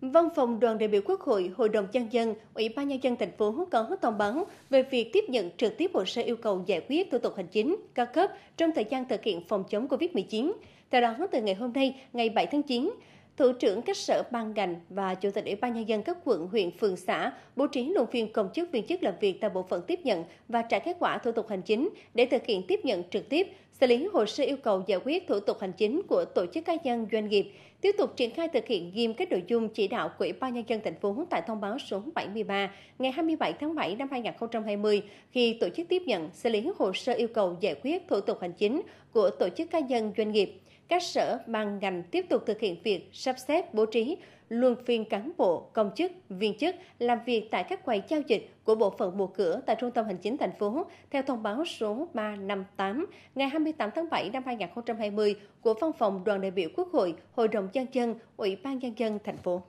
Văn phòng đoàn đại biểu Quốc hội, Hội đồng nhân dân, Ủy ban nhân dân thành phố có thông báo về việc tiếp nhận trực tiếp hồ sơ yêu cầu giải quyết thủ tục hành chính cao cấp trong thời gian thực hiện phòng chống Covid-19. Theo đó, từ ngày hôm nay, ngày 7 tháng 9, Thủ trưởng các sở ban ngành và Chủ tịch Ủy ban Nhân dân các quận, huyện, phường, xã bố trí luồng phiên công chức viên chức làm việc tại bộ phận tiếp nhận và trả kết quả thủ tục hành chính để thực hiện tiếp nhận trực tiếp, xử lý hồ sơ yêu cầu giải quyết thủ tục hành chính của tổ chức cá nhân doanh nghiệp Tiếp tục triển khai thực hiện nghiêm các nội dung chỉ đạo của Ủy ban Nhân dân thành phố tại thông báo số 73 ngày 27 tháng 7 năm 2020 khi tổ chức tiếp nhận, xử lý hồ sơ yêu cầu giải quyết thủ tục hành chính của tổ chức cá nhân doanh nghiệp. Các sở, ban ngành tiếp tục thực hiện việc sắp xếp, bố trí, luân phiên cán bộ, công chức, viên chức làm việc tại các quầy giao dịch của bộ phận một cửa tại trung tâm hành chính thành phố theo thông báo số 358 ngày 28 tháng 7 năm 2020 của Văn phòng Đoàn đại biểu Quốc hội, Hội đồng nhân dân, Ủy ban nhân dân thành phố.